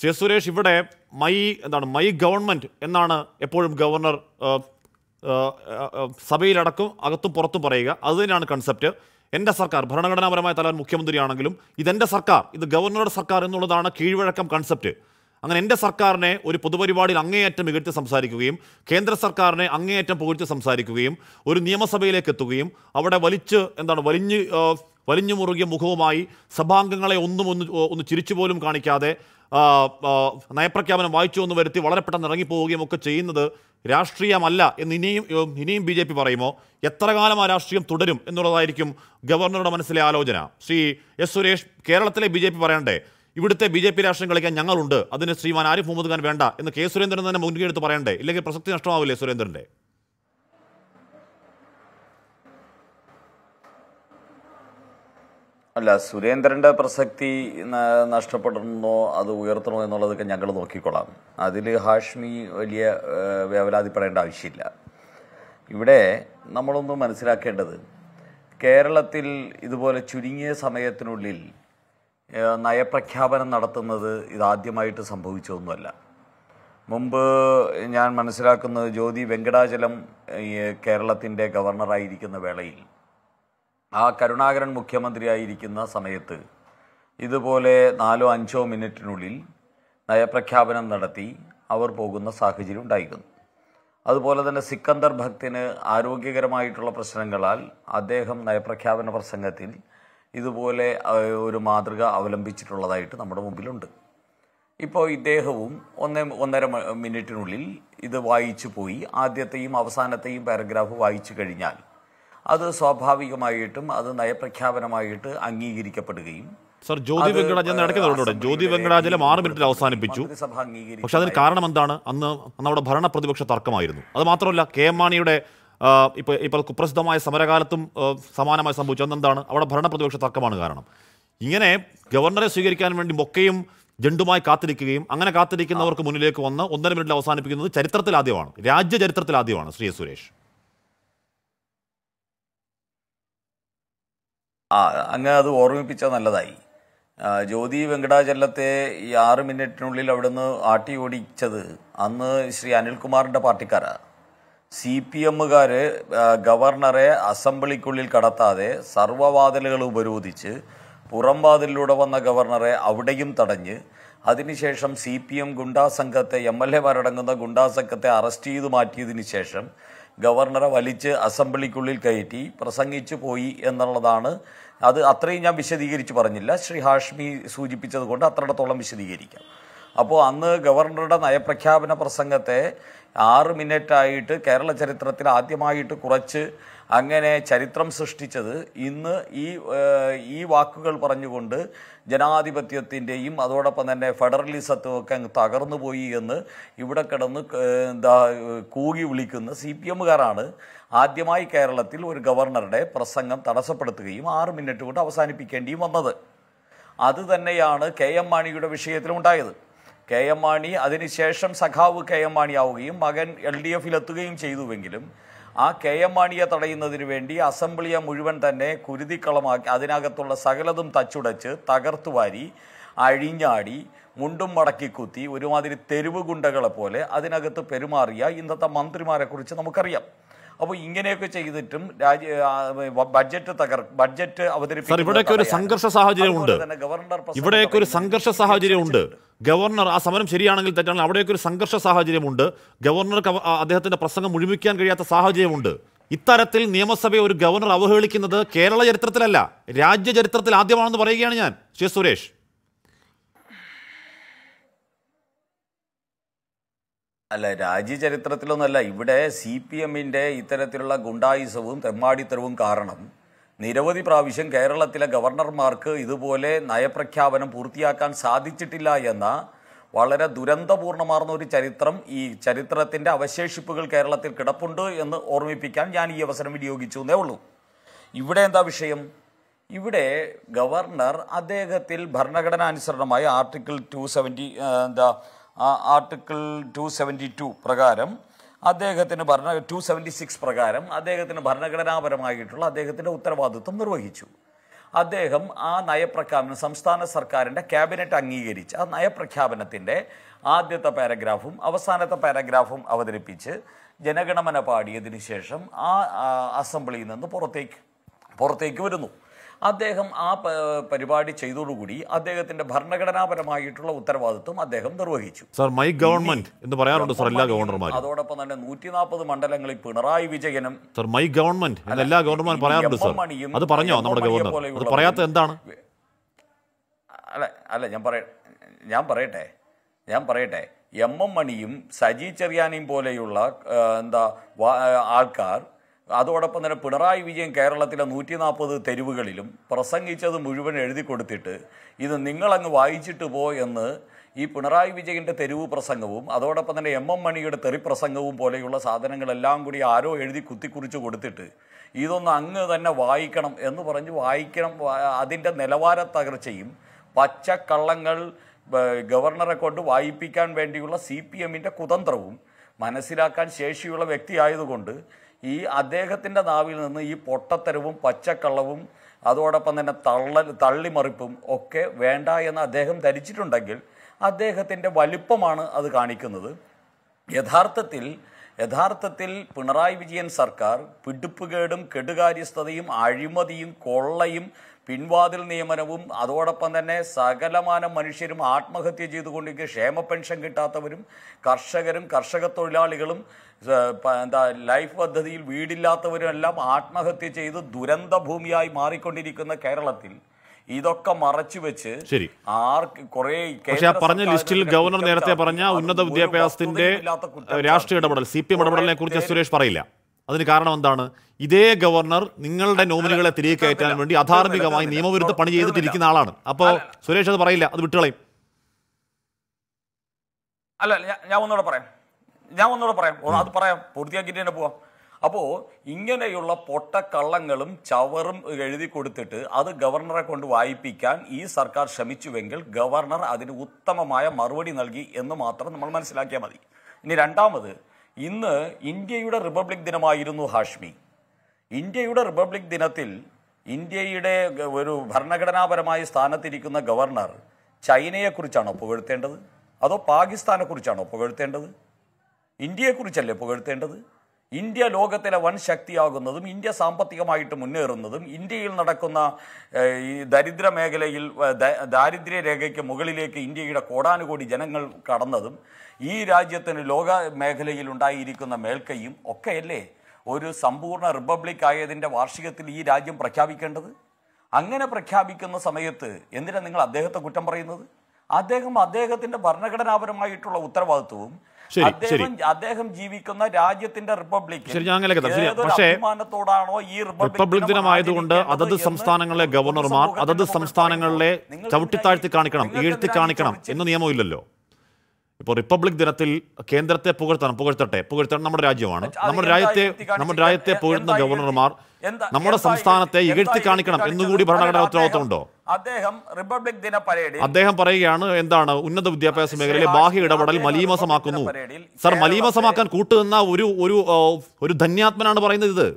C S Suresh ഇവിടെ my എന്താണ് my government എന്നാണ് എപ്പോഴും ഗവർണർ സഭയിലടക്കും അകത്തും പുറത്തും പറയുക അത് തന്നെയാണ് കൺസെപ്റ്റ് എൻ്റെ സർക്കാർ ഭരണഘടനാപരമായ തലവൻ മുഖ്യമന്ത്രിയാണെങ്കിലും ഇതെൻ്റെ സർക്കാർ ഇത് ഗവർണറുടെ സർക്കാർ എന്നുള്ളതാണ് കീഴ്വഴക്കം കൺസെപ്റ്റ് അങ്ങനെ എൻ്റെ സർക്കാരിനെ ഒരു പൊതുപരിപാടിയിൽ അങ്ങേയറ്റം മികച്ച് സംസാരിക്കുകയും കേന്ദ്ര സർക്കാരിനെ അങ്ങേയറ്റം പുകഴ്ത്തി സംസാരിക്കുകയും ഒരു നിയമസഭയിലേക്ക് എത്തുകയും അവിടെ വലിച്ച് എന്താണ് വലിഞ്ഞ് വലിഞ്ഞു മുറുകിയ മുഖവുമായി സഭാംഗങ്ങളെ ഒന്നും ഒന്ന് ഒന്ന് ചിരിച്ചു പോലും കാണിക്കാതെ നയപ്രഖ്യാപനം വായിച്ചു എന്ന് വരുത്തി വളരെ പെട്ടെന്ന് ഇറങ്ങിപ്പോവുകയും ഒക്കെ ചെയ്യുന്നത് രാഷ്ട്രീയമല്ല എന്ന് ഇനിയും ഇനിയും ബി ജെ പി പറയുമോ എത്ര കാലം ആ രാഷ്ട്രീയം തുടരും എന്നുള്ളതായിരിക്കും ഗവർണറുടെ മനസ്സിലെ ആലോചന ശ്രീ എസ് സുരേഷ് കേരളത്തിലെ ബി ജെ പി പറയണ്ടേ ഇവിടുത്തെ ബി ജെ പി രാഷ്ട്രീയം കളിക്കാൻ ഞങ്ങളുണ്ട് അതിന് ശ്രീമാൻ ആരിഫ് മുഹമ്മദ് ഖാൻ വേണ്ട എന്ന് കെ സുരേന്ദ്രൻ തന്നെ മുൻകൈ എടുത്ത് പറയണ്ടേ ഇല്ലെങ്കിൽ പ്രസക്തി നഷ്ടമാവില്ലേ സുരേന്ദ്രൻ്റെ അല്ല സുരേന്ദ്രൻ്റെ പ്രസക്തി നഷ്ടപ്പെടണമോ അത് ഉയർത്തണോ എന്നുള്ളതൊക്കെ ഞങ്ങൾ നോക്കിക്കൊള്ളാം അതിൽ ഹാഷ്മി വലിയ വേവലാതിപ്പെടേണ്ട ആവശ്യമില്ല ഇവിടെ നമ്മളൊന്ന് മനസ്സിലാക്കേണ്ടത് കേരളത്തിൽ ഇതുപോലെ ചുരുങ്ങിയ സമയത്തിനുള്ളിൽ നയപ്രഖ്യാപനം നടത്തുന്നത് ഇതാദ്യമായിട്ട് സംഭവിച്ചതൊന്നുമല്ല മുമ്പ് ഞാൻ മനസ്സിലാക്കുന്നത് ജ്യോതി വെങ്കടാചലം കേരളത്തിൻ്റെ ഗവർണറായിരിക്കുന്ന വേളയിൽ ആ കരുണാകരൻ മുഖ്യമന്ത്രിയായിരിക്കുന്ന സമയത്ത് ഇതുപോലെ നാലോ അഞ്ചോ മിനിറ്റിനുള്ളിൽ നയപ്രഖ്യാപനം നടത്തി അവർ പോകുന്ന സാഹചര്യം ഉണ്ടായിരുന്നു അതുപോലെ തന്നെ സിക്കന്ദർ ഭക്തിന് ആരോഗ്യകരമായിട്ടുള്ള പ്രശ്നങ്ങളാൽ അദ്ദേഹം നയപ്രഖ്യാപന പ്രസംഗത്തിൽ ഇതുപോലെ ഒരു മാതൃക അവലംബിച്ചിട്ടുള്ളതായിട്ട് നമ്മുടെ മുമ്പിലുണ്ട് ഇപ്പോൾ ഇദ്ദേഹവും ഒന്ന് ഒന്നര മിനിറ്റിനുള്ളിൽ ഇത് വായിച്ചു പോയി ആദ്യത്തെയും അവസാനത്തെയും പാരഗ്രാഫ് വായിച്ചു കഴിഞ്ഞാൽ അത് സ്വാഭാവികമായിട്ടും അത് നയപ്രഖ്യാപനമായിട്ട് അംഗീകരിക്കപ്പെടുകയും സർ ജ്യോതി വെങ്കടാചലം നടക്കുന്നുണ്ട് ജ്യോതി വെങ്കടാചലം ആറ് മിനിറ്റിൽ അവസാനിപ്പിച്ചു പക്ഷെ അതിന് കാരണം എന്താണ് അന്ന് അന്ന് അവിടെ ഭരണ പ്രതിപക്ഷ തർക്കമായിരുന്നു അത് മാത്രമല്ല കെ എം മാണിയുടെ ഇപ്പൊ ഇപ്പോൾ കുപ്രസിദ്ധമായ സമരകാലത്തും സമാനമായി സംഭവിച്ചു അന്നെന്താണ് അവിടെ ഭരണ പ്രതിപക്ഷ തർക്കമാണ് കാരണം ഇങ്ങനെ ഗവർണറെ സ്വീകരിക്കാൻ വേണ്ടി മൊക്കയും ജണ്ടുമായി കാത്തിരിക്കുകയും അങ്ങനെ കാത്തിരിക്കുന്നവർക്ക് മുന്നിലേക്ക് വന്ന് ഒന്നര മിനിറ്റിൽ അവസാനിപ്പിക്കുന്നത് ചരിത്രത്തിൽ ആദ്യമാണ് രാജ്യ ചരിത്രത്തിൽ ആദ്യമാണ് ശ്രീ സുരേഷ് ആ അങ്ങ് അത് ഓർമ്മിപ്പിച്ചാൽ നല്ലതായി ജ്യോതി വെങ്കടാചലത്തെ ഈ ആറ് മിനിറ്റിനുള്ളിൽ അവിടുന്ന് ആട്ടി ഓടിച്ചത് അന്ന് ശ്രീ അനിൽകുമാറിൻ്റെ പാർട്ടിക്കാരാണ് സി പി എമ്മുകാർ ഗവർണറെ അസംബ്ലിക്കുള്ളിൽ കടത്താതെ സർവ്വവാതിലുകൾ ഉപരോധിച്ച് പുറം വന്ന ഗവർണറെ അവിടെയും തടഞ്ഞ് അതിനുശേഷം സി പി എം ഗുണ്ടാസംഘത്തെ എം എൽ എമാരടങ്ങുന്ന ഗുണ്ടാ അറസ്റ്റ് ചെയ്ത് മാറ്റിയതിനു ശേഷം ഗവർണറെ വലിച്ച് അസംബ്ലിക്കുള്ളിൽ കയറ്റി പ്രസംഗിച്ചു പോയി എന്നുള്ളതാണ് അത് അത്രയും ഞാൻ വിശദീകരിച്ച് പറഞ്ഞില്ല ശ്രീ ഹാഷ്മി സൂചിപ്പിച്ചത് കൊണ്ട് അത്രയിടത്തോളം വിശദീകരിക്കാം അപ്പോൾ അന്ന് ഗവർണറുടെ നയപ്രഖ്യാപന പ്രസംഗത്തെ ആറ് മിനിറ്റായിട്ട് കേരള ചരിത്രത്തിൽ ആദ്യമായിട്ട് കുറച്ച് അങ്ങനെ ചരിത്രം സൃഷ്ടിച്ചത് ഇന്ന് ഈ ഈ വാക്കുകൾ പറഞ്ഞുകൊണ്ട് ജനാധിപത്യത്തിൻ്റെയും അതോടൊപ്പം തന്നെ ഫെഡറലിസത്തും ഒക്കെ അങ്ങ് തകർന്നു പോയി എന്ന് ഇവിടെ കിടന്ന് എന്താ കൂകി വിളിക്കുന്ന സി പി എമ്മുകാരാണ് ആദ്യമായി കേരളത്തിൽ ഒരു ഗവർണറുടെ പ്രസംഗം തടസ്സപ്പെടുത്തുകയും ആറ് മിനിറ്റ് കൊണ്ട് അവസാനിപ്പിക്കേണ്ടിയും വന്നത് അത് തന്നെയാണ് കെ എം മാണിയുടെ വിഷയത്തിലുണ്ടായത് കെ എം മാണി അതിനുശേഷം സഖാവ് കെ എം ആവുകയും മകൻ എൽ ഡി എത്തുകയും ചെയ്തുവെങ്കിലും ആ കെ എം മാണിയെ തടയുന്നതിന് വേണ്ടി അസംബ്ലിയെ മുഴുവൻ തന്നെ കുരുതിക്കളമാക്കി അതിനകത്തുള്ള സകലതും തച്ചുടച്ച് തകർത്തുവാരി അഴിഞ്ഞാടി മുണ്ടും മടക്കിക്കുത്തി ഒരുമാതിരി തെരുവ് ഗുണ്ടകളെ പോലെ അതിനകത്ത് പെരുമാറിയ ഇന്നത്തെ മന്ത്രിമാരെക്കുറിച്ച് നമുക്കറിയാം അപ്പോൾ ഇങ്ങനെയൊക്കെ ചെയ്തിട്ടും രാജ്യ ബഡ്ജറ്റ് തകർ ബഡ്ജറ്റ് അവതരിപ്പിക്കും ഇവിടെയൊക്കെ ഒരു സംഘർഷ സാഹചര്യമുണ്ട് ഇവിടെയൊക്കെ ഒരു സംഘർഷ സാഹചര്യമുണ്ട് ഗവർണർ ആ സമരം ശരിയാണെങ്കിൽ തെറ്റാണെങ്കിൽ അവിടെയൊക്കെ ഒരു സംഘർഷ സാഹചര്യമുണ്ട് ഗവർണർക്ക് അദ്ദേഹത്തിന്റെ പ്രസംഗം മുഴുമിക്കാൻ കഴിയാത്ത സാഹചര്യമുണ്ട് ഇത്തരത്തിൽ നിയമസഭയെ ഒരു ഗവർണർ അവഹേളിക്കുന്നത് കേരള ചരിത്രത്തിലല്ല രാജ്യ ചരിത്രത്തിൽ ആദ്യമാണെന്ന് പറയുകയാണ് ഞാൻ ശ്രീ സുരേഷ് അല്ല രാജ്യ ചരിത്രത്തിലൊന്നല്ല ഇവിടെ സി പി എമ്മിൻ്റെ ഇത്തരത്തിലുള്ള ഗുണ്ടായുസവും തെമ്മാടിത്തരവും കാരണം നിരവധി പ്രാവശ്യം കേരളത്തിലെ ഗവർണർമാർക്ക് ഇതുപോലെ നയപ്രഖ്യാപനം പൂർത്തിയാക്കാൻ സാധിച്ചിട്ടില്ല എന്ന വളരെ ദുരന്തപൂർണമാർന്ന ഒരു ചരിത്രം ഈ ചരിത്രത്തിൻ്റെ അവശേഷിപ്പുകൾ കേരളത്തിൽ കിടപ്പുണ്ട് എന്ന് ഓർമ്മിപ്പിക്കാൻ ഞാൻ ഈ അവസരം വിനിയോഗിച്ചു എന്നേ ഉള്ളൂ ഇവിടെ എന്താ വിഷയം ഇവിടെ ഗവർണർ അദ്ദേഹത്തിൽ ഭരണഘടനാനുസരണമായി ആർട്ടിക്കിൾ ടു സെവൻറ്റി എന്താ ആർട്ടിക്കിൾ ടു സെവൻറ്റി ടു പ്രകാരം അദ്ദേഹത്തിന് ഭരണ ടു സെവൻറ്റി സിക്സ് പ്രകാരം അദ്ദേഹത്തിന് ഭരണഘടനാപരമായിട്ടുള്ള അദ്ദേഹത്തിൻ്റെ ഉത്തരവാദിത്വം നിർവഹിച്ചു അദ്ദേഹം ആ നയപ്രഖ്യാപനം സംസ്ഥാന സർക്കാരിൻ്റെ ക്യാബിനറ്റ് അംഗീകരിച്ച് ആ നയപ്രഖ്യാപനത്തിൻ്റെ ആദ്യത്തെ പാരഗ്രാഫും അവസാനത്തെ പാരഗ്രാഫും അവതരിപ്പിച്ച് ജനഗണമന പാടിയതിനു ശേഷം ആ അസംബ്ലിയിൽ നിന്ന് പുറത്തേക്ക് പുറത്തേക്ക് വരുന്നു അദ്ദേഹം ആ പരിപാടി ചെയ്തോടുകൂടി അദ്ദേഹത്തിന്റെ ഭരണഘടനാപരമായിട്ടുള്ള ഉത്തരവാദിത്വം അദ്ദേഹം നിർവഹിച്ചു സർ മൈ ഗവൺമെന്റ് എന്ന് പറയാറുണ്ട് സർ എല്ലാ ഗവർണർമാരും അതോടൊപ്പം തന്നെ നൂറ്റി നാൽപ്പത് മണ്ഡലങ്ങളിൽ പിണറായി വിജയനും സർ മൈ ഗവൺമെന്റ് എന്ന് എല്ലാ ഗവർണർമാരും പറയാറുണ്ട് സർ അത് പറഞ്ഞോ നമ്മുടെ ഗവർണർ അത് പറയാത്ത എന്താണ് അല്ല അല്ല ഞാൻ പറയ ഞാൻ പറയട്ടെ ഞാൻ പറയട്ടെ എം എം മണിയും സജി ചെറിയാനിയും പോലെയുള്ള എന്താ ആൾക്കാർ അതോടൊപ്പം തന്നെ പിണറായി വിജയൻ കേരളത്തിലെ നൂറ്റി നാൽപ്പത് തെരുവുകളിലും പ്രസംഗിച്ചത് മുഴുവൻ എഴുതി കൊടുത്തിട്ട് ഇത് നിങ്ങളങ്ങ് വായിച്ചിട്ട് പോ എന്ന് ഈ പിണറായി വിജയൻ്റെ തെരുവ് പ്രസംഗവും അതോടൊപ്പം തന്നെ എം എം മണിയുടെ തെറി പ്രസംഗവും പോലെയുള്ള സാധനങ്ങളെല്ലാം കൂടി ആരോ എഴുതി കുത്തിക്കുറിച്ച് കൊടുത്തിട്ട് ഇതൊന്ന് അങ്ങ് തന്നെ വായിക്കണം എന്ന് പറഞ്ഞ് വായിക്കണം അതിൻ്റെ നിലവാര തകർച്ചയും പച്ചക്കള്ളങ്ങൾ ഗവർണറെ കൊണ്ട് വായിപ്പിക്കാൻ വേണ്ടിയുള്ള സി പി എമ്മിൻ്റെ കുതന്ത്രവും മനസ്സിലാക്കാൻ ശേഷിയുള്ള വ്യക്തിയായതുകൊണ്ട് ഈ അദ്ദേഹത്തിൻ്റെ നാവിൽ നിന്ന് ഈ പൊട്ടത്തരവും പച്ചക്കള്ളവും അതോടൊപ്പം തന്നെ തള്ളൽ തള്ളിമറിപ്പും ഒക്കെ വേണ്ട എന്ന് അദ്ദേഹം ധരിച്ചിട്ടുണ്ടെങ്കിൽ അദ്ദേഹത്തിൻ്റെ വലിപ്പമാണ് അത് കാണിക്കുന്നത് യഥാർത്ഥത്തിൽ യഥാർത്ഥത്തിൽ പിണറായി വിജയൻ സർക്കാർ പിടിപ്പുകേടും കെടുകാര്യസ്ഥതയും അഴിമതിയും കൊള്ളയും പിൻവാതിൽ നിയമനവും അതോടൊപ്പം തന്നെ സകലമാന മനുഷ്യരും ആത്മഹത്യ ചെയ്തുകൊണ്ടിരിക്കുക ക്ഷേമ പെൻഷൻ കിട്ടാത്തവരും കർഷകരും കർഷക തൊഴിലാളികളും എന്താ ലൈഫ് പദ്ധതിയിൽ വീടില്ലാത്തവരുമെല്ലാം ആത്മഹത്യ ചെയ്ത് ദുരന്ത ഭൂമിയായി മാറിക്കൊണ്ടിരിക്കുന്ന കേരളത്തിൽ ഇതൊക്കെ മറച്ചു വെച്ച് ആർക്ക് കുറെ പക്ഷെ ആ പറഞ്ഞ ലിസ്റ്റിൽ ഗവർണർ നേരത്തെ പറഞ്ഞ ഉന്നത വിദ്യാഭ്യാസത്തിന്റെ രാഷ്ട്രീയ ഇടപെടൽ സി പി എം ഇടപെടലിനെ കുറിച്ച് സുരേഷ് പറയില്ല അതിന് കാരണം എന്താണ് ഇതേ ഗവർണർ നിങ്ങളുടെ നോമിനികളെ തിരികെ കയറ്റാൻ വേണ്ടി അധാർമികമായി നിയമവിരുദ്ധ പണി ചെയ്തിട്ടിരിക്കുന്ന ആളാണ് അപ്പോ സുരേഷ് അത് പറയില്ല അത് വിട്ടുകളയും അല്ല ഞാൻ ഒന്നുകൂടെ പറയാം ഞാൻ ഒന്നുകൂടെ പറയാം അത് പറയാം പൂർത്തിയാക്കിയിട്ട് തന്നെ പോവാം അപ്പോൾ ഇങ്ങനെയുള്ള പൊട്ടക്കള്ളങ്ങളും ചവറും എഴുതി കൊടുത്തിട്ട് അത് ഗവർണറെ കൊണ്ട് വായിപ്പിക്കാൻ ഈ സർക്കാർ ശ്രമിച്ചുവെങ്കിൽ ഗവർണർ അതിന് ഉത്തമമായ മറുപടി നൽകി എന്ന് മാത്രം നമ്മൾ മനസ്സിലാക്കിയാൽ മതി ഇനി രണ്ടാമത് ഇന്ന് ഇന്ത്യയുടെ റിപ്പബ്ലിക് ദിനമായിരുന്നു ഹാഷ്മി ഇന്ത്യയുടെ റിപ്പബ്ലിക് ദിനത്തിൽ ഇന്ത്യയുടെ ഒരു ഭരണഘടനാപരമായ സ്ഥാനത്തിരിക്കുന്ന ഗവർണർ ചൈനയെക്കുറിച്ചാണോ പുകഴ്ത്തേണ്ടത് അതോ പാകിസ്ഥാനെക്കുറിച്ചാണോ പുകഴ്ത്തേണ്ടത് ഇന്ത്യയെക്കുറിച്ചല്ലേ പുകഴ്ത്തേണ്ടത് ഇന്ത്യ ലോകത്തിലെ വൻ ശക്തിയാകുന്നതും ഇന്ത്യ സാമ്പത്തികമായിട്ട് മുന്നേറുന്നതും ഇന്ത്യയിൽ നടക്കുന്ന ഈ ദരിദ്ര മേഖലയിൽ ദാരിദ്ര്യ രേഖയ്ക്ക് മുകളിലേക്ക് ഇന്ത്യയുടെ കോടാനുകോടി ജനങ്ങൾ കടന്നതും ഈ രാജ്യത്തിന് ലോക മേഖലയിൽ ഉണ്ടായിരിക്കുന്ന മേൽക്കൈയും ഒക്കെയല്ലേ ഒരു സമ്പൂർണ്ണ റിപ്പബ്ലിക് ആയതിൻ്റെ വാർഷികത്തിൽ ഈ രാജ്യം പ്രഖ്യാപിക്കേണ്ടത് അങ്ങനെ പ്രഖ്യാപിക്കുന്ന സമയത്ത് എന്തിനാണ് നിങ്ങൾ അദ്ദേഹത്തെ കുറ്റം പറയുന്നത് അദ്ദേഹം അദ്ദേഹത്തിൻ്റെ ഭരണഘടനാപരമായിട്ടുള്ള ഉത്തരവാദിത്വവും അദ്ദേഹം അദ്ദേഹം ജീവിക്കുന്ന രാജ്യത്തിന്റെ റിപ്പബ്ലിക് പക്ഷേ അഭിമാനത്തോടാണോ ഈ റിപ്പബ്ലിക് ദിനമായതുകൊണ്ട് അതത് സംസ്ഥാനങ്ങളിലെ ഗവർണർമാർ അതത് സംസ്ഥാനങ്ങളിലെ ചവിട്ടിത്താഴ്ത്തി കാണിക്കണം ഈഴ്ത്തി കാണിക്കണം എന്ന് നിയമമില്ലല്ലോ ഇപ്പോൾ റിപ്പബ്ലിക് ദിനത്തിൽ കേന്ദ്രത്തെ പുകഴ്ത്തണം പുകഴ്ത്തട്ടെ പുകഴ്ത്തണം നമ്മുടെ രാജ്യമാണ് നമ്മുടെ രാജ്യത്തെ നമ്മുടെ രാജ്യത്തെ പുകഴ്ത്തുന്ന ഗവർണർമാർ നമ്മുടെ സംസ്ഥാനത്തെ ഇകഴ്ത്തി കാണിക്കണം എന്നുകൂടി ഭരണഘടനാ ഉത്തരവാദിത്തമുണ്ടോ അദ്ദേഹം റിപ്പബ്ലിക് ദിന പരേഡിൽ അദ്ദേഹം പറയുകയാണ് എന്താണ് ഉന്നത വിദ്യാഭ്യാസ മേഖലയിലെ ബാഹ്യ ഇടപെടൽ മലീമസമാക്കുന്നു സർ മലീമസമാക്കാൻ കൂട്ടുനിന്ന ഒരു ഒരു ഒരു ധന്യാത്മനാണ് പറയുന്നത് ഇത്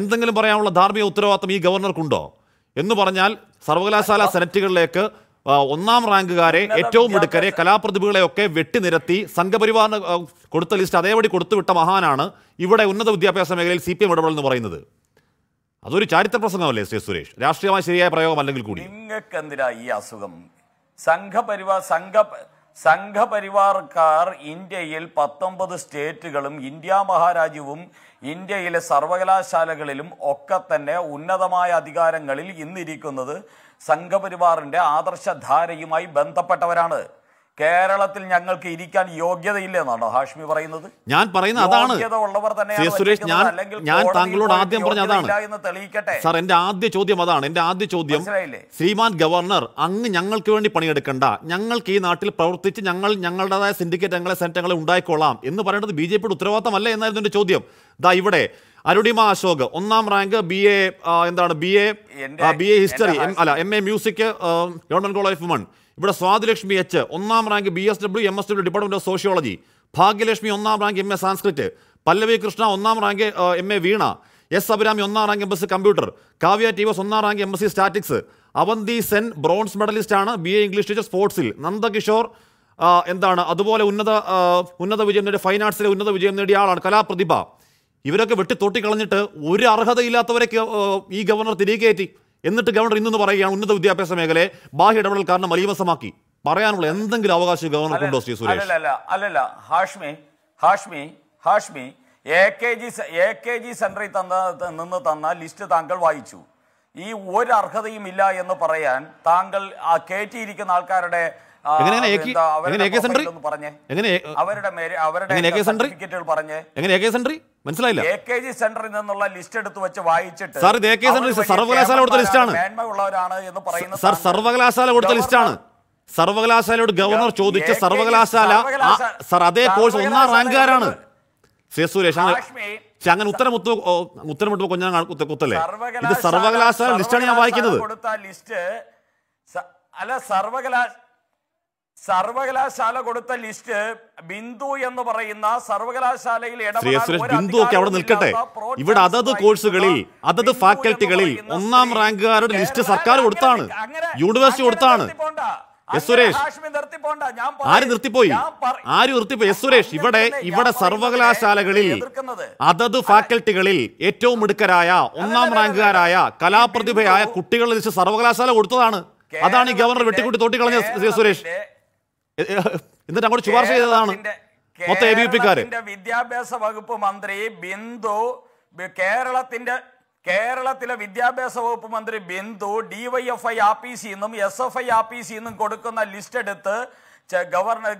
എന്തെങ്കിലും പറയാനുള്ള ധാർമ്മിക ഉത്തരവാദിത്തം ഈ ഗവർണർക്കുണ്ടോ എന്ന് പറഞ്ഞാൽ സർവകലാശാല സെനറ്റുകളിലേക്ക് ഒന്നാം റാങ്കുകാരെ ഏറ്റവും മിടുക്കരെ കലാപ്രതിഭകളെ ഒക്കെ വെട്ടിനിരത്തി സംഘപരിവാറിന് കൊടുത്ത ലിസ്റ്റ് അതേപടി കൊടുത്തുവിട്ട മഹാനാണ് ഇവിടെ ഉന്നത വിദ്യാഭ്യാസ മേഖലയിൽ സി പി എം ഇടപെടൽ എന്ന് പറയുന്നത് അതൊരു ചാരിത്ര പ്രസംഗമല്ലേ ശ്രീ സുരേഷ് രാഷ്ട്രീയമായി ശരിയായ പ്രയോഗം അല്ലെങ്കിൽ കൂടി നിങ്ങൾക്ക് എന്തിനാ ഈ അസുഖം സംഘപരിവാർ സംഘ സംഘപരിവാർക്കാർ ഇന്ത്യയിൽ പത്തൊമ്പത് സ്റ്റേറ്റുകളും ഇന്ത്യ മഹാരാജ്യവും ഇന്ത്യയിലെ സർവകലാശാലകളിലും ഒക്കെ തന്നെ ഉന്നതമായ അധികാരങ്ങളിൽ ഇന്നിരിക്കുന്നത് സംഘപരിവാറിൻ്റെ ആദർശധാരയുമായി ബന്ധപ്പെട്ടവരാണ് കേരളത്തിൽ ഞങ്ങൾക്ക് ഇരിക്കാൻ യോഗ്യതയില്ല എന്നാണോ ഹാഷ്മി പറയുന്നത് ഞാൻ പറയുന്നത് അതാണ് സുരേഷ് ഞാൻ ഞാൻ താങ്കളോട് ആദ്യം പറഞ്ഞ അതാണ് സാർ എന്റെ ആദ്യ ചോദ്യം അതാണ് എന്റെ ആദ്യ ചോദ്യം ശ്രീമാൻ ഗവർണർ അങ്ങ് ഞങ്ങൾക്ക് വേണ്ടി പണിയെടുക്കണ്ട ഞങ്ങൾക്ക് ഈ നാട്ടിൽ പ്രവർത്തിച്ച് ഞങ്ങൾ ഞങ്ങളുടേതായ സിൻഡിക്കേറ്റ് ഞങ്ങളെ സെനറ്റങ്ങളെ ഉണ്ടായിക്കൊള്ളാം എന്ന് പറയേണ്ടത് ബി ജെ പിയുടെ ഉത്തരവാദിത്തമല്ല എന്നായിരുന്നു എന്റെ ചോദ്യം ദാ ഇവിടെ അരുണിമ അശോക് ഒന്നാം റാങ്ക് ബി എ എന്താണ് B A B A history അല്ല M A music government college of one ഇവിടെ സ്വാതിലക്ഷ്മി എച്ച് ഒന്നാം rank B S W M S W department of sociology Bhagyalakshmi ഒന്നാം rank M A Sanskrit Pallavi Krishna ഒന്നാം rank M A Veena S Abhirami ഒന്നാം rank M S computer Kavya T വസ് ഒന്നാം rank M S C statics Avanthi Sen bronze medalist ആണ് B A English teacher സ്പോർട്സിൽ നന്ദകിഷോർ എന്താണ് അതുപോലെ ഉന്നത ഉന്നത വിജയം നേടിയ ഫൈൻ ആർട്സിലെ ഉന്നത വിജയം നേടിയ ആളാണ് കലാപ്രതിഭ ഇവരൊക്കെ വെട്ടി തൊട്ടിക്കളഞ്ഞിട്ട് ഒരു അർഹതയില്ലാത്തവരൊക്കെ ഈ ഗവർണർ തിരികെ കയറ്റി എന്നിട്ട് ഗവർണർ ഇന്നു പറയുകയാണ് ഉന്നത വിദ്യാഭ്യാസ മേഖലയെ ബാഹ്യ ഇടപെടൽ കാരണം മലീമസമാക്കി പറയാനുള്ള എന്തെങ്കിലും അവകാശം ഗവർണർ ഉണ്ടോ ശ്രീ സുരേഷ് അല്ലല്ല അല്ലല്ല Hashmi Hashmi Hashmi A K G A K G സെന്ററിൽ തന്ന നിന്ന് തന്ന ലിസ്റ്റ് താങ്കൾ വായിച്ചു ഈ ഒരു അർഹതയും ഇല്ല എന്ന് പറയാൻ താങ്കൾ കയറ്റിയിരിക്കുന്ന ആൾക്കാരുടെ അവരുടെ അവരുടെ സർട്ടിഫിക്കറ്റുകൾ പറഞ്ഞേ മനസ്സിലായില്ല സെന്ററിൽ നിന്നുള്ള ലിസ്റ്റ് വായിച്ചിട്ട് കൊടുത്ത സർവകലാശാലയോട് ഗവർണർ ചോദിച്ച സർവകലാശാല സാർ അതേ കോഴ്സ് ഒന്നാം റാങ്കുകാരാണ് സി സുരേഷ് അങ്ങനെ ഉത്തരം ഉത്തരമുട്ട് ഉത്തരം കുത്തല്ലേ ഇത് സർവകലാശാല ലിസ്റ്റാണ് ഞാൻ വായിക്കുന്നത് അല്ല സർവകലാശ സർവകലാശാല കൊടുത്ത ലിസ്റ്റ് ബിന്ദു എന്ന് പറയുന്ന സർവകലാശാലയിൽ ബിന്ദു ഒക്കെ അവിടെ നിൽക്കട്ടെ ഇവിടെ അതത് കോഴ്സുകളിൽ അതത് ഫാക്കൽറ്റികളിൽ ഒന്നാം റാങ്കുകാരുടെ ലിസ്റ്റ് സർക്കാർ കൊടുത്താണ് യൂണിവേഴ്സിറ്റി കൊടുത്താണ് സുരേഷ് ആര് നിർത്തിപ്പോയി ആര് നിർത്തിപ്പോയി സുരേഷ് ഇവിടെ ഇവിടെ സർവകലാശാലകളിൽ അതത് ഫാക്കൽറ്റികളിൽ ഏറ്റവും മിടുക്കരായ ഒന്നാം റാങ്കുകാരായ കലാപ്രതിഭയായ കുട്ടികളുടെ ലിസ്റ്റ് സർവകലാശാല കൊടുത്തതാണ് അതാണ് ഈ ഗവർണർ വെട്ടിക്കുട്ടി തോട്ടിക്കളഞ്ഞ സുരേഷ് എന്നിട്ട് അങ്ങോട്ട് ശുപാർശ ചെയ്തതാണ് മൊത്തം എ ബി വിദ്യാഭ്യാസ വകുപ്പ് മന്ത്രി ബിന്ദു കേരളത്തിന്റെ കേരളത്തിലെ വിദ്യാഭ്യാസ വകുപ്പ് മന്ത്രി ബിന്ദു ഡിവൈഎഫ്ഐ ആപ്പീസിൽ നിന്നും എസ് എഫ് ഐ ആപ്പീസിൽ നിന്നും കൊടുക്കുന്ന ലിസ്റ്റ് എടുത്ത് ഗവർണർ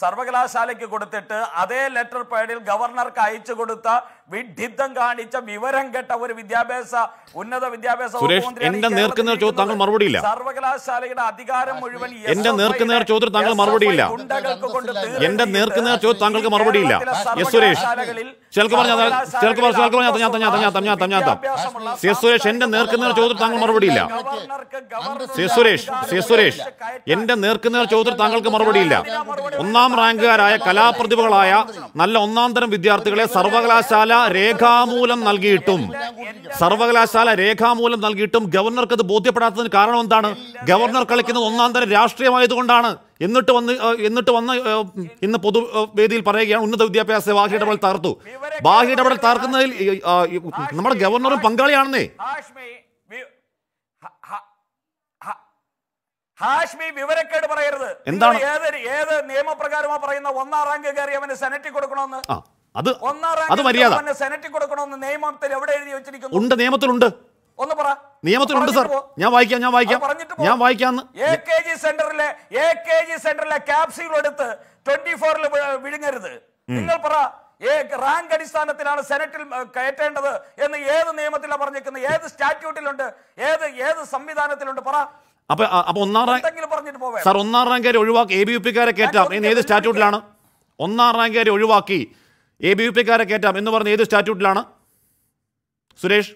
സർവകലാശാലയ്ക്ക് കൊടുത്തിട്ട് അതേ ലെറ്റർ പാഡിൽ ഗവർണർക്ക് അയച്ചു കൊടുത്ത വിഡിദ്ധം കാണിച്ച വിവരം കേട്ട ഒരു വിദ്യാഭ്യാസ ഉന്നത വിദ്യാഭ്യാസ എന്റെ നേർക്കുനേർ ചോദ്യം താങ്കൾ മറുപടിയില്ല സർവകലാശാലയുടെ അധികാരം മുഴുവൻ എന്റെ നേർക്കുനേർ ചോദ്യം താങ്കൾ മറുപടിയില്ല എന്റെ നേർക്കുനേർ ചോദ്യം താങ്കൾക്ക് മറുപടിയില്ല എസ് സുരേഷ് സുരേഷ് മറുപടിയില്ല സുരേഷ് സുരേഷ് താങ്കൾക്ക് മറുപടിയില്ല ഒന്നാം റാങ്കുകാരായ കലാപ്രതിഭകളായ നല്ല ഒന്നാം തരം വിദ്യാർത്ഥികളെ സർവകലാശാല സർവകലാശാല രേഖാമൂലം നൽകിയിട്ടും സർവകലാശാല രേഖാമൂലം നൽകിയിട്ടും ഗവർണർക്ക് അത് ബോധ്യപ്പെടാത്തതിന് കാരണം എന്താണ് ഗവർണർ കളിക്കുന്നത് ഒന്നാം തരം രാഷ്ട്രീയമായതുകൊണ്ടാണ് എന്നിട്ട് വന്ന് എന്നിട്ട് വന്ന് ഇന്ന് പൊതുവേദിയിൽ പറയുകയാണ് ഉന്നത വിദ്യാഭ്യാസ ബാഹ്യ ഇടപെടൽ തകർത്തു ബാഹ്യ ഇടപെടൽ തകർക്കുന്നതിൽ നമ്മുടെ ഗവർണറും പങ്കാളിയാണെന്നേ ഹാഷ്മി വിവരക്കേട് പറയരുത് എന്താണ് ഏത് ഏത് നിയമപ്രകാരമാ പറയുന്ന ഒന്നാം റാങ്ക് അവന് സെനറ്റിൽ കൊടുക്കണമെന്ന് അത് അത് മര്യാദ ഉണ്ട് നിയമത്തിലുണ്ട് നിയമത്തിലുണ്ട് സാർ ഞാൻ വായിക്കാം ഞാൻ വായിക്കാം ഞാൻ വായിക്കാന്ന് എ സെന്ററിലെ ക്യാപ്സ്യൂൾ എടുത്ത് ട്വന്റി ഫോറിൽ വിഴുങ്ങരുത് നിങ്ങൾ പറ റാങ്ക് അടിസ്ഥാനത്തിലാണ് സെനറ്റിൽ കയറ്റേണ്ടത് എന്ന് ഏത് നിയമത്തിലാണ് പറഞ്ഞിരിക്കുന്നത് ഏത് സ്റ്റാറ്റ്യൂട്ടിലുണ്ട് ഏത് ഏത് സംവിധാനത്തിലുണ്ട് പറ അപ്പൊ അപ്പൊ ഒന്നാം റാങ്ക് സാർ ഒന്നാം റാങ്കുകാരെ ഒഴിവാക്കി എ ബി യു പിക്കാരെ കയറ്റാം ഏത് സ്റ്റാറ്റ്യൂട്ടിലാണ് ഒന്നാം റാങ്കുകാരെ ഒഴിവാക്കി എ ബി പി കാരെ കയറ്റാം എന്ന് പറഞ്ഞ ഏത് സ്റ്റാറ്റ്യൂട്ടിലാണ് സുരേഷ്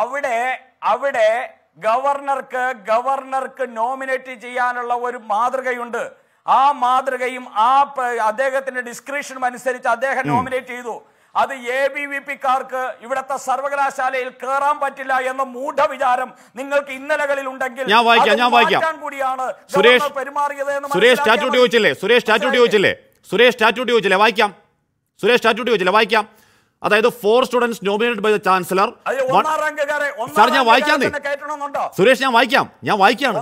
അവിടെ അവിടെ ഗവർണർക്ക് ഗവർണർക്ക് നോമിനേറ്റ് ചെയ്യാനുള്ള ഒരു മാതൃകയുണ്ട് ആ മാതൃകയും ആ അദ്ദേഹത്തിന്റെ ഡിസ്ക്രിപ്ഷനും അനുസരിച്ച് അദ്ദേഹം നോമിനേറ്റ് ചെയ്തു അത് എ ബി വി പിക്കാർക്ക് ഇവിടത്തെ സർവകലാശാലയിൽ കയറാൻ പറ്റില്ല എന്ന മൂഢവിചാരം നിങ്ങൾക്ക് ഇന്നലകളിൽ ഉണ്ടെങ്കിൽ ഞാൻ വായിക്കാം ഞാൻ വായിക്കാം കൂടിയാണ് സുരേഷ് പെരുമാറിയത് സുരേഷ് സ്റ്റാറ്റ്യൂട്ട് ചോദിച്ചില്ലേ സുരേഷ് സ്റ്റാറ്റ്യൂട്ട് ചോദിച്ചില്ലേ സുരേഷ് സ്റ്റാറ്റ്യൂട്ട് ചോദിച്ചില്ലേ വായിക്കാം സുരേഷ് സ്റ്റാറ്റ്യൂട്ട് ചോദിച്ചില്ലേ വായിക്കാം അതായത് four students nominated by the chancellor sir ഞാൻ വായിക്കാം സുരേഷ് ഞാൻ വായിക്കാം ഞാൻ വായിക്കാണ്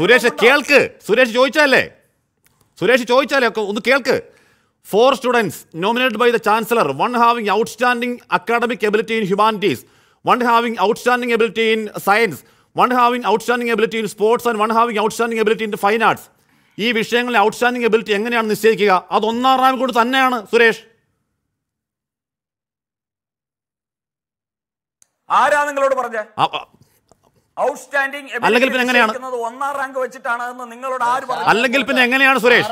സുരേഷ് കേൾക്ക് സുരേഷ് ചോദിച്ചാലേ സുരേഷ് ചോദിച്ചാലേ ഒന്ന് കേൾക്ക് four students nominated by the chancellor one having outstanding academic ability in humanities one having outstanding ability in science one having outstanding ability in sports and one having outstanding ability in fine arts ഈ വിഷയങ്ങളിൽ outstanding ability എങ്ങനെയാണ് നിശ്ചയിക്കുക അത് ഒന്നാം rank കൊണ്ട് തന്നെയാണ് സുരേഷ് ആരാ നിങ്ങളോട് പറഞ്ഞേ അല്ലെങ്കിൽ പിന്നെ എങ്ങനെയാണ് അല്ലെങ്കിൽ പിന്നെ എങ്ങനെയാണ് സുരേഷ്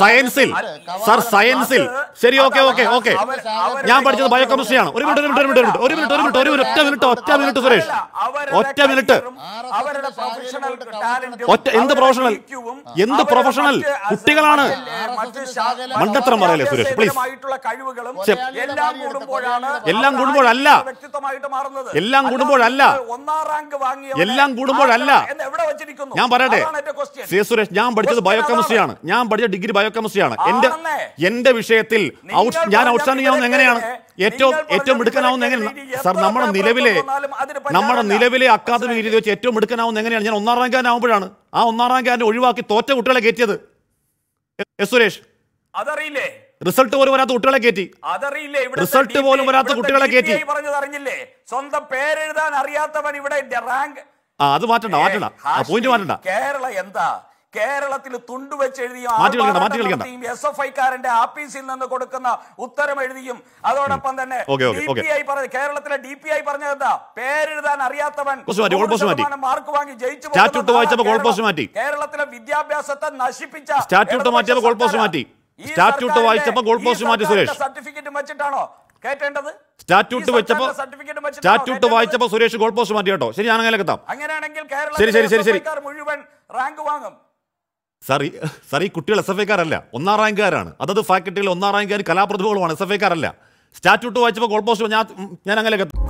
സയൻസിൽ സർ സയൻസിൽ ശരി ഓക്കെ ഓക്കെ ഓക്കെ ഞാൻ പഠിച്ചത് ബയോകെമിസ്ട്രി ആണ് ഒരു മിനിറ്റ് ഒരു മിനിറ്റ് ഒരു മിനിറ്റ് ഒരു മിനിറ്റ് ഒരു മിനിറ്റ് ഒരു മിനിറ്റ് ഒറ്റ മിനിറ്റ് ഒറ്റ മിനിറ്റ് സുരേഷ് ഒറ്റ മിനിറ്റ് ഒറ്റ എന്ത് പ്രൊഫഷണൽ എന്ത് പ്രൊഫഷണൽ കുട്ടികളാണ് മണ്ടത്തരം പറയല്ലേ സുരേഷ് പ്ലീസ് എല്ലാം കൂടുമ്പോഴല്ല എല്ലാം കൂടുമ്പോഴല്ല എല്ലാം കൂടുമ്പോഴല്ല ഞാൻ പറയട്ടെ സി സുരേഷ് ഞാൻ പഠിച്ചത് ബയോകെമിസ്ട്രിയാണ് ഞാൻ പഠിച്ച ഡിഗ്രി ബയോകെമിസ്ട്രിയാണ് എന്റെ എന്റെ വിഷയത്തിൽ ഞാൻ ഔട്ട്സ്റ്റാൻഡിംഗ് ആവുന്നത് എങ്ങനെയാണ് ഏറ്റവും ഏറ്റവും മിടുക്കനാവുന്ന എങ്ങനെയാണ് സാർ നമ്മുടെ നിലവിലെ നമ്മുടെ നിലവിലെ അക്കാദമിക രീതി വെച്ച് ഏറ്റവും മിടുക്കനാവുന്ന എങ്ങനെയാണ് ഞാൻ ഒന്നാം ആവുമ്പോഴാണ് ആ ഒന്നാം റാങ്കാരനെ ഒഴിവാക്കി തോറ്റ കുട്ടികളെ കയറ്റിയത് എസ് സുരേഷ് അതറിയില്ലേ റിസൾട്ട് പോലും വരാത്ത കുട്ടികളെ കയറ്റി അതറിയില്ലേ റിസൾട്ട് പോലും വരാത്ത കുട്ടികളെ കയറ്റി പറഞ്ഞത് അറിഞ്ഞില്ലേ സ്വന്തം പേരെഴുതാൻ അറിയാത്തവൻ ഇവിടെ റാങ്ക് ആ അത് മാറ്റണ്ട മാറ്റണ്ട പോയിന്റ് മാറ്റണ്ട കേരള എന്താ കേരളത്തിൽ തുണ്ടുവെച്ച് എഴുതിയും എസ് എഫ് ഐക്കാരന്റെ ആപ്പീസിൽ നിന്ന് കൊടുക്കുന്ന ഉത്തരം എഴുതിയും അതോടൊപ്പം തന്നെ കേരളത്തിലെ ഡി പി ഐ പറഞ്ഞത് എന്താ പേരെഴുതാൻ അറിയാത്തവൻ മാർക്ക് വാങ്ങി ജയിച്ചു കേരളത്തിലെ വിദ്യാഭ്യാസത്തെ നശിപ്പിച്ച സ്റ്റാറ്റ്യൂട്ട് മാറ്റിയപ്പോൾ ഗോൾ പോസ്റ്റ് മാറ്റി സ്റ്റാറ്റ്യൂട്ട് വായിച്ചപ്പോൾ ഗോൾ പോസ്റ്റ് മാറ്റി സുരേഷ് സർട്ടിഫിക്കറ്റ് വെച്ചിട്ടാണോ കേട്ടേണ്ടത് സ്റ്റാറ്റ്യൂട്ട് വെച്ചപ്പോ സ്റ്റാറ്റ്യൂട്ട് വായിച്ചപ്പോ സുരേഷ് ഗോൾ പോസ്റ്റ് മാറ്റി കേട്ടോ ശരി ഞാൻ അങ്ങനെ എത്താം അങ്ങനെയാണെങ്കിൽ ശരി ശരി ശരി ശരി മുഴുവൻ റാങ്ക് വാങ്ങും സാറി സാറി കുട്ടികൾ എസ് എഫ് ഐക്കാരല്ല ഒന്നാം റാങ്കുകാരാണ് അതത് ഫാക്കൽറ്റികൾ ഒന്നാം റാങ്കുകാർ കലാപ്രതിഭകളുമാണ് എസ് എഫ് ഐക്കാരല്ല സ്റ്റാറ്റ്യൂട്ട് വായിച്ചപ്പോൾ ഗോൾ പോസ്റ്റ് ഞാൻ ഞാൻ അങ്ങനെ എത്താം